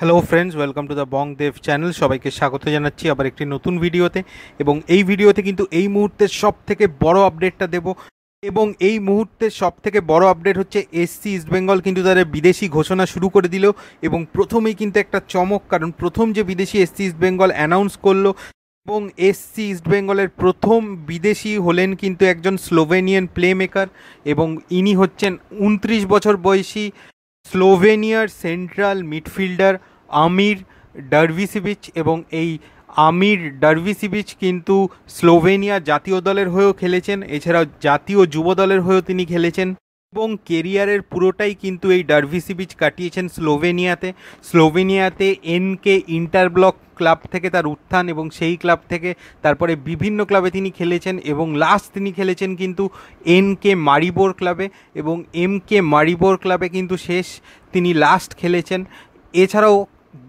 hello friends welcome to the বংদেব channel সবাইকে স্বাগত জানাচ্ছি আবার একটি নতুন ভিডিওতে এবং এই ভিডিওতে কিন্তু এই মুহূর্তে সব থেকে বড় আপডেটটা দেব এবং এই মুহূর্তে সব থেকে বড় আপডেট হচ্ছে এসসি ইস্টবেঙ্গল কিন্তু তাদের বিদেশি ঘোষণা শুরু করে দিল এবং প্রথমেই কিন্তু একটা চমক কারণ প্রথম যে বিদেশি এসসি ইস্টবেঙ্গল অ্যানাউন্স করলো এবং এসসি ইস্টবেঙ্গলের প্রথম বিদেশি হলেন কিন্তু একজন স্লোভেনিয়ান প্লেমেকার এবং ইনি হচ্ছেন উনত্রিশ বছর বয়সী স্লোভেনিয়ার সেন্ট্রাল মিডফিল্ডার আমির ডারভিসিবিচ এবং এই আমির ডারভিসিবিচ কিন্তু স্লোভেনিয়া জাতীয় দলের হয়েও খেলেছেন এছাড়াও জাতীয় যুব দলের হয়েও তিনি খেলেছেন এবং কেরিয়ারের পুরোটাই কিন্তু এই ডারভিসি বিচ কাটিয়েছেন স্লোভেনিয়াতে স্লোভেনিয়াতে এন কে ইন্টারব্লক ক্লাব থেকে তার উত্থান এবং সেই ক্লাব থেকে তারপরে বিভিন্ন ক্লাবে তিনি খেলেছেন এবং লাস্ট তিনি খেলেছেন কিন্তু এন কে মারিবোর ক্লাবে এবং এম কে মারিবোর ক্লাবে কিন্তু শেষ তিনি লাস্ট খেলেছেন এছাড়াও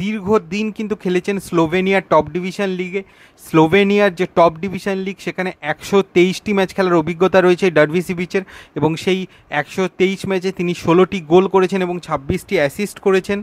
দীর্ঘদিন কিন্তু খেলেছেন স্লোভেনিয়ার টপ ডিভিশন লিগে স্লোভেনিয়ার যে টপ ডিভিশন লিগ সেখানে একশো তেইশটি ম্যাচ খেলার অভিজ্ঞতা রয়েছে বিচের এবং সেই একশো তেইশ ম্যাচে তিনি ষোলোটি গোল করেছেন এবং ছাব্বিশটি অ্যাসিস্ট করেছেন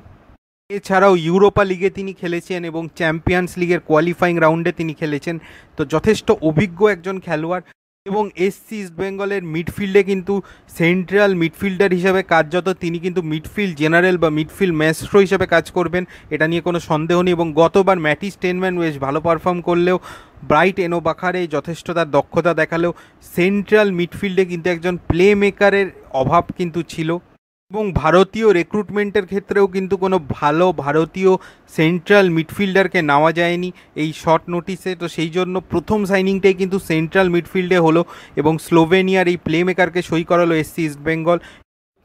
এছাড়াও ইউরোপা লিগে তিনি খেলেছেন এবং চ্যাম্পিয়ন্স লিগের কোয়ালিফাইং রাউন্ডে তিনি খেলেছেন তো যথেষ্ট অভিজ্ঞ একজন খেলোয়াড় এবং এসসি ইস্ট বেঙ্গলের মিডফিল্ডে কিন্তু সেন্ট্রাল মিডফিল্ডার হিসাবে কার্যত তিনি কিন্তু মিডফিল্ড জেনারেল বা মিডফিল্ড ম্যাস্ট্রো হিসাবে কাজ করবেন এটা নিয়ে কোনো সন্দেহ নেই এবং গতবার ম্যাটিস টেনম্যান বেশ ভালো পারফর্ম করলেও ব্রাইট এনো বাখারে যথেষ্ট তার দক্ষতা দেখালেও সেন্ট্রাল মিডফিল্ডে কিন্তু একজন প্লে মেকারের অভাব কিন্তু ছিল এবং ভারতীয় রেক্রুটমেন্টের ক্ষেত্রেও কিন্তু কোনো ভালো ভারতীয় সেন্ট্রাল মিডফিল্ডারকে নেওয়া যায়নি এই শর্ট নোটিসে তো সেই জন্য প্রথম সাইনিংটাই কিন্তু সেন্ট্রাল মিডফিল্ডে হলো এবং স্লোভেনিয়ার এই প্লেমেকারকে সই করালো এসসি ইস্টবেঙ্গল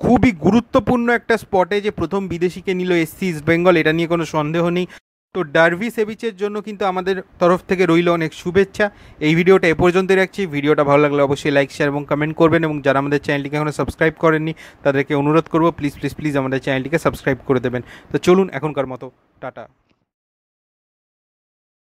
খুবই গুরুত্বপূর্ণ একটা স্পটে যে প্রথম বিদেশিকে নিল এসসি ইস্টবেঙ্গল এটা নিয়ে কোনো সন্দেহ নেই তো ডার্ভি সেভিচের জন্য কিন্তু আমাদের তরফ থেকে রইল অনেক শুভেচ্ছা এই ভিডিওটা এ পর্যন্তই রাখছি ভিডিওটা ভালো লাগলে অবশ্যই লাইক শেয়ার এবং কমেন্ট করবেন এবং যারা আমাদের চ্যানেলটিকে এখনও সাবস্ক্রাইব করেননি তাদেরকে অনুরোধ করবো প্লিজ প্লিজ প্লিজ আমাদের চ্যানেলটিকে সাবস্ক্রাইব করে দেবেন তো চলুন এখনকার মতো টাটা